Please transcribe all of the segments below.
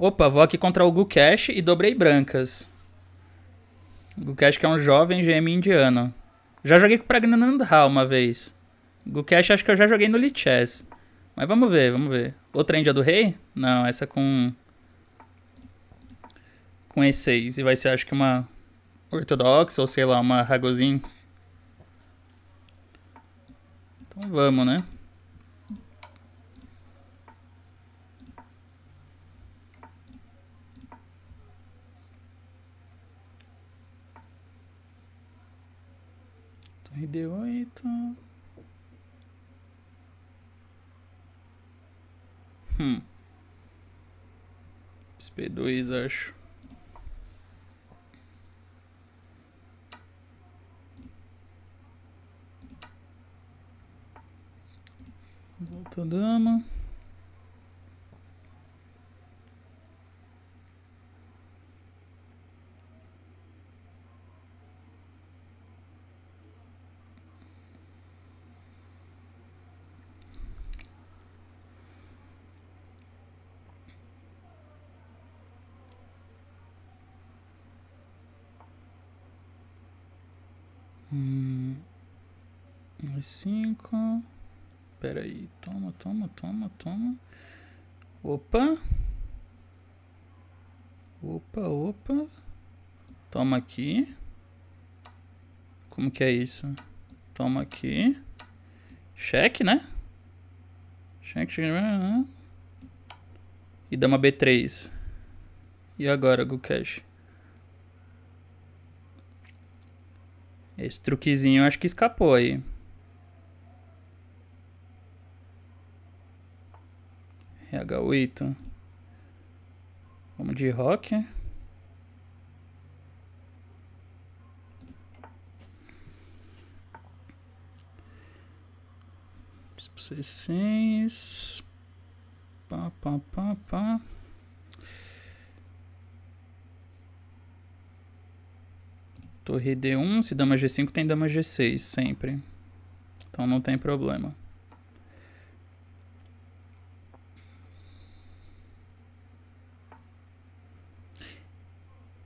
Opa, vou aqui contra o Gukesh e dobrei brancas. O Gukesh que é um jovem GM indiano. Já joguei com o Pragnanandha uma vez. Gukesh acho que eu já joguei no Lichess. Mas vamos ver, vamos ver. Outra Índia do Rei? Não, essa com... Com E6. E vai ser, acho que uma ortodoxa ou sei lá, uma Ragozin. Então vamos, né? RD8. Hum. SP2, acho. Volta dama. Hum, mais 5. Pera aí. Toma, toma, toma, toma. Opa. Opa, opa. Toma aqui. Como que é isso? Toma aqui. Cheque, né? Cheque, cheque. Né? E dá uma B3. E agora, Gucash? Esse truquezinho acho que escapou aí. RH8. Vamos de rock. C6. Pá, pá, pá, pá. Torre D1, se dama G5 tem dama G6 sempre. Então não tem problema.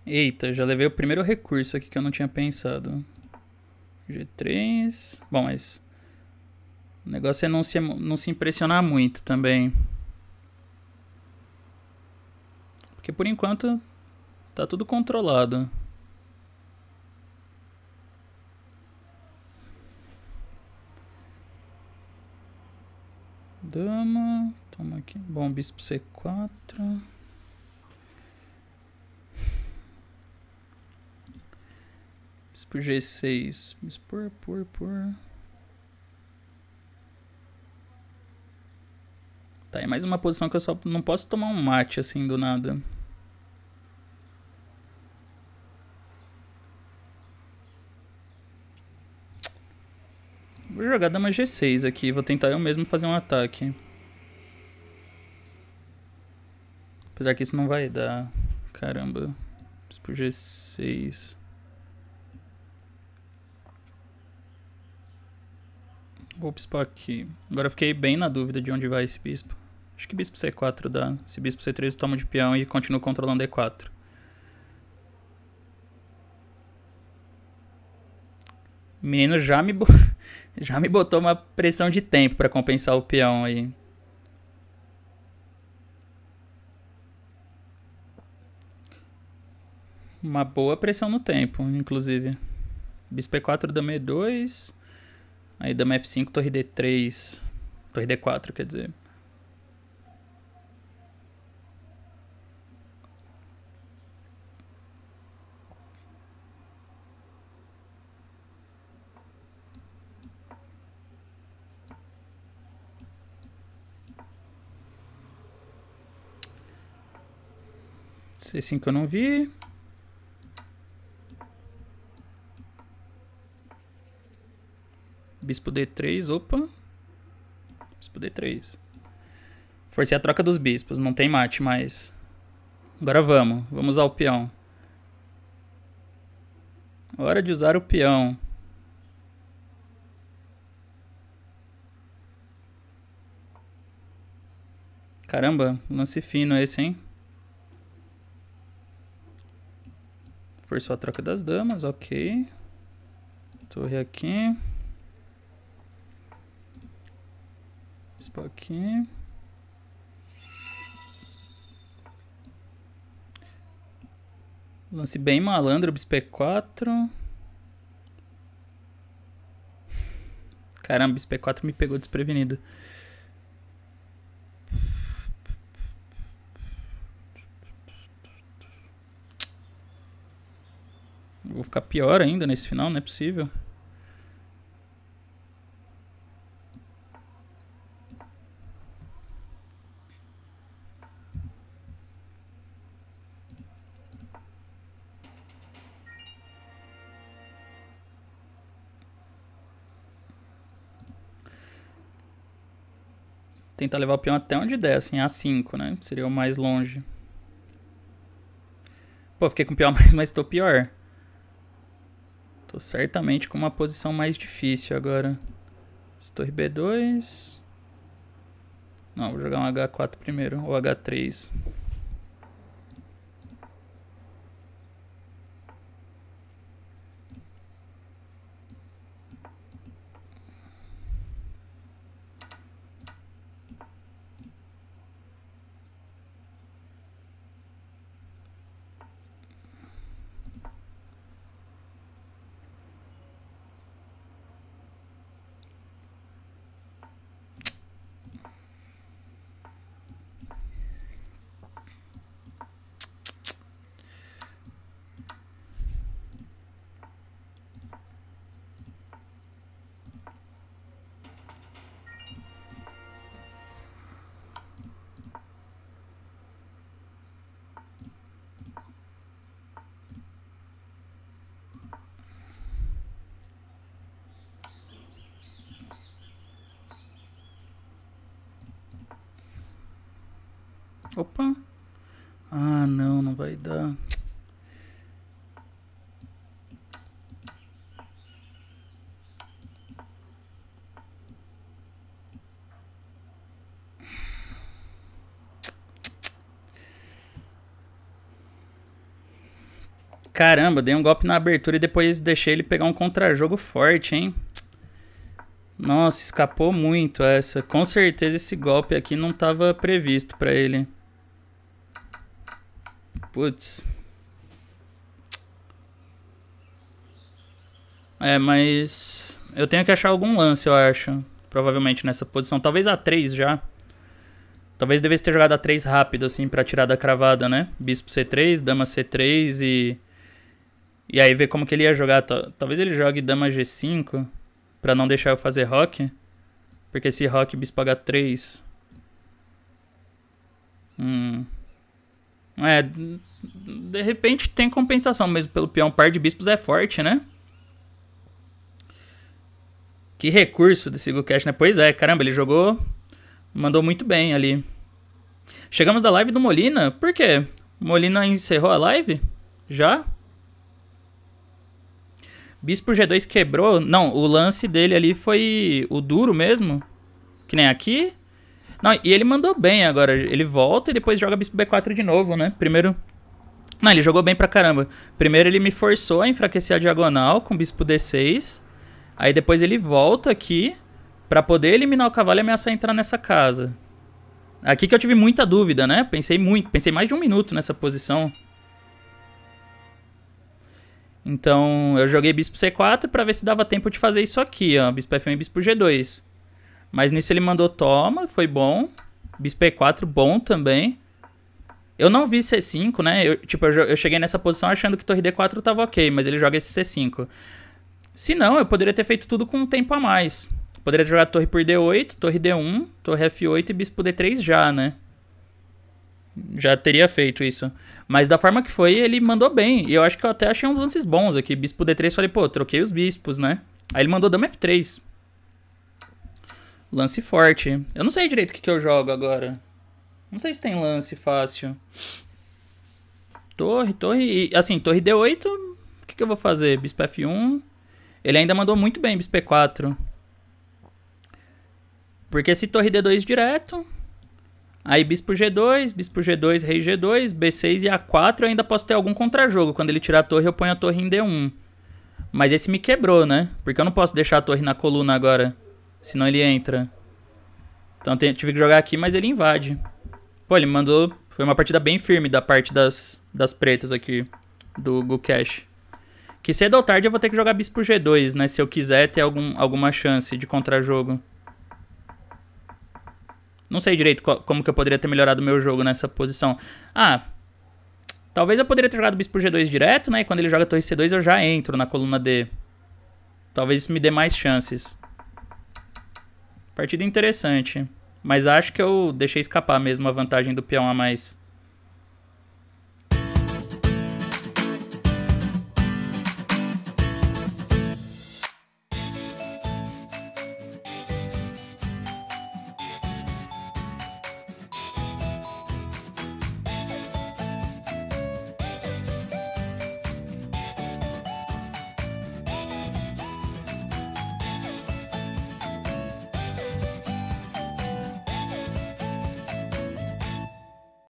Eita, já levei o primeiro recurso aqui que eu não tinha pensado. G3. Bom, mas. O negócio é não se, não se impressionar muito também. Porque por enquanto tá tudo controlado. dama. Toma aqui. Bom, bispo C4. Bispo G6. Bispo por, por, por. Tá, é mais uma posição que eu só não posso tomar um mate assim do nada. jogar dama G6 aqui. Vou tentar eu mesmo fazer um ataque. Apesar que isso não vai dar. Caramba. Bispo G6. Vou bispo aqui. Agora fiquei bem na dúvida de onde vai esse bispo. Acho que bispo C4 dá. Se bispo C3 toma de peão e continua controlando D4. menino já me, Já me botou uma pressão de tempo para compensar o peão aí. Uma boa pressão no tempo, inclusive. Bispo E4, dama E2. Aí dama F5, torre D3. Torre D4, quer dizer. C5 eu não vi. Bispo D3, opa. Bispo D3. Forcei a troca dos bispos, não tem mate mais. Agora vamos, vamos usar o peão. Hora de usar o peão. Caramba, lance fino esse, hein? forçou a troca das damas, ok. Torre aqui. Bispo aqui. Lance bem malandro, bispo E4. Caramba, bispo E4 me pegou desprevenido. Vou ficar pior ainda nesse final, não é possível. tentar levar o peão até onde der, assim, A5, né? Seria o mais longe. Pô, fiquei com o peão mais, mas tô pior. Tô certamente com uma posição mais difícil agora. Torre B2. Não, vou jogar um H4 primeiro, ou H3. Opa. Ah, não, não vai dar. Caramba, dei um golpe na abertura e depois deixei ele pegar um contra-jogo forte, hein? Nossa, escapou muito essa. Com certeza esse golpe aqui não estava previsto para ele. Putz. É, mas. Eu tenho que achar algum lance, eu acho. Provavelmente nessa posição. Talvez a 3 já. Talvez devesse ter jogado a 3 rápido, assim, pra tirar da cravada, né? Bispo C3, dama C3 e. E aí ver como que ele ia jogar. Talvez ele jogue dama G5 pra não deixar eu fazer rock. Porque se rock bispo H3. Hum. É, de repente tem compensação mesmo pelo peão. Par de bispos é forte, né? Que recurso desse Gucash, né? Pois é, caramba, ele jogou. Mandou muito bem ali. Chegamos da live do Molina. Por quê? Molina encerrou a live? Já? Bispo G2 quebrou. Não, o lance dele ali foi o duro mesmo. Que nem aqui. Não, e ele mandou bem agora. Ele volta e depois joga bispo B4 de novo, né? Primeiro. Não, ele jogou bem pra caramba. Primeiro ele me forçou a enfraquecer a diagonal com bispo D6. Aí depois ele volta aqui para poder eliminar o cavalo e ameaçar entrar nessa casa. Aqui que eu tive muita dúvida, né? Pensei muito, pensei mais de um minuto nessa posição. Então, eu joguei bispo C4 para ver se dava tempo de fazer isso aqui, ó. Bispo F1 e bispo G2. Mas nisso ele mandou toma, foi bom. Bispo E4, bom também. Eu não vi C5, né? Eu, tipo, eu, eu cheguei nessa posição achando que torre D4 tava ok, mas ele joga esse C5. Se não, eu poderia ter feito tudo com um tempo a mais. Poderia jogar torre por D8, torre D1, torre F8 e bispo D3 já, né? Já teria feito isso. Mas da forma que foi, ele mandou bem. E eu acho que eu até achei uns lances bons aqui. Bispo D3, falei, pô, troquei os bispos, né? Aí ele mandou dama F3. Lance forte. Eu não sei direito o que, que eu jogo agora. Não sei se tem lance fácil. Torre, torre. Assim, torre D8. O que, que eu vou fazer? Bispo F1. Ele ainda mandou muito bem, bispo p 4 Porque se torre D2 direto. Aí bispo G2, bispo G2, rei G2, B6 e A4. Eu ainda posso ter algum contrajogo. Quando ele tirar a torre, eu ponho a torre em D1. Mas esse me quebrou, né? Porque eu não posso deixar a torre na coluna agora. Senão ele entra. Então tive que jogar aqui, mas ele invade. Pô, ele mandou. Foi uma partida bem firme da parte das, das pretas aqui. Do Gukesh. Que cedo ou tarde eu vou ter que jogar bispo G2, né? Se eu quiser ter algum, alguma chance de contra-jogo. Não sei direito co como que eu poderia ter melhorado o meu jogo nessa posição. Ah, talvez eu poderia ter jogado bispo G2 direto, né? E quando ele joga torre C2 eu já entro na coluna D. Talvez isso me dê mais chances. Partida interessante, mas acho que eu deixei escapar mesmo a vantagem do peão a mais.